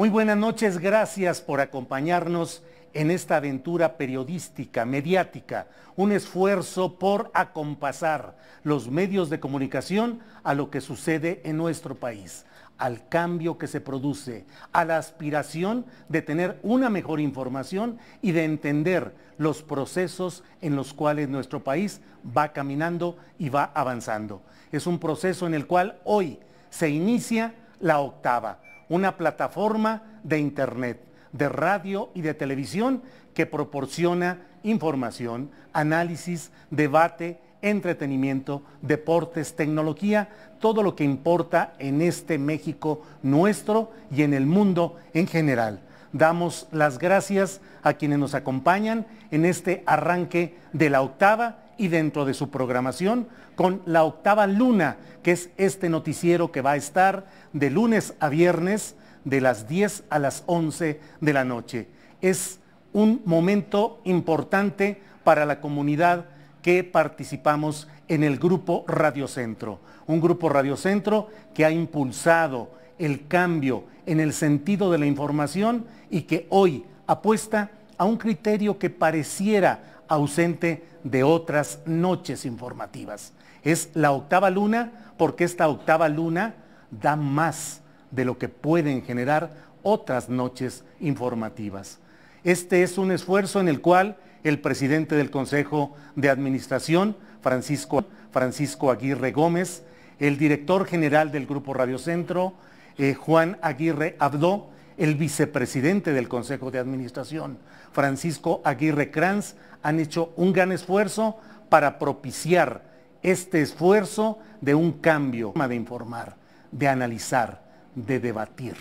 Muy buenas noches, gracias por acompañarnos en esta aventura periodística, mediática, un esfuerzo por acompasar los medios de comunicación a lo que sucede en nuestro país, al cambio que se produce, a la aspiración de tener una mejor información y de entender los procesos en los cuales nuestro país va caminando y va avanzando. Es un proceso en el cual hoy se inicia la octava una plataforma de Internet, de radio y de televisión que proporciona información, análisis, debate, entretenimiento, deportes, tecnología, todo lo que importa en este México nuestro y en el mundo en general. Damos las gracias a quienes nos acompañan en este arranque de la octava y dentro de su programación con La Octava Luna, que es este noticiero que va a estar de lunes a viernes de las 10 a las 11 de la noche. Es un momento importante para la comunidad que participamos en el Grupo Radiocentro, un Grupo Radiocentro que ha impulsado el cambio en el sentido de la información y que hoy apuesta a un criterio que pareciera ausente de otras noches informativas. Es la octava luna porque esta octava luna da más de lo que pueden generar otras noches informativas. Este es un esfuerzo en el cual el presidente del Consejo de Administración, Francisco, Francisco Aguirre Gómez, el director general del Grupo Radio Centro, eh, Juan Aguirre Abdó, el vicepresidente del Consejo de Administración, Francisco Aguirre Kranz, han hecho un gran esfuerzo para propiciar este esfuerzo de un cambio de informar, de analizar, de debatir,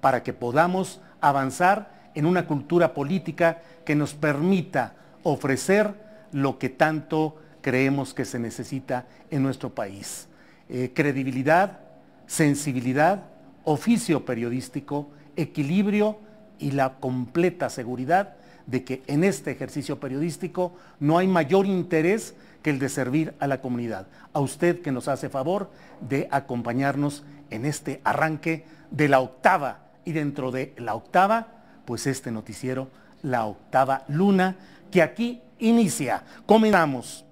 para que podamos avanzar en una cultura política que nos permita ofrecer lo que tanto creemos que se necesita en nuestro país. Eh, credibilidad, sensibilidad, oficio periodístico equilibrio y la completa seguridad de que en este ejercicio periodístico no hay mayor interés que el de servir a la comunidad. A usted que nos hace favor de acompañarnos en este arranque de la octava y dentro de la octava, pues este noticiero, la octava luna, que aquí inicia. Comenzamos.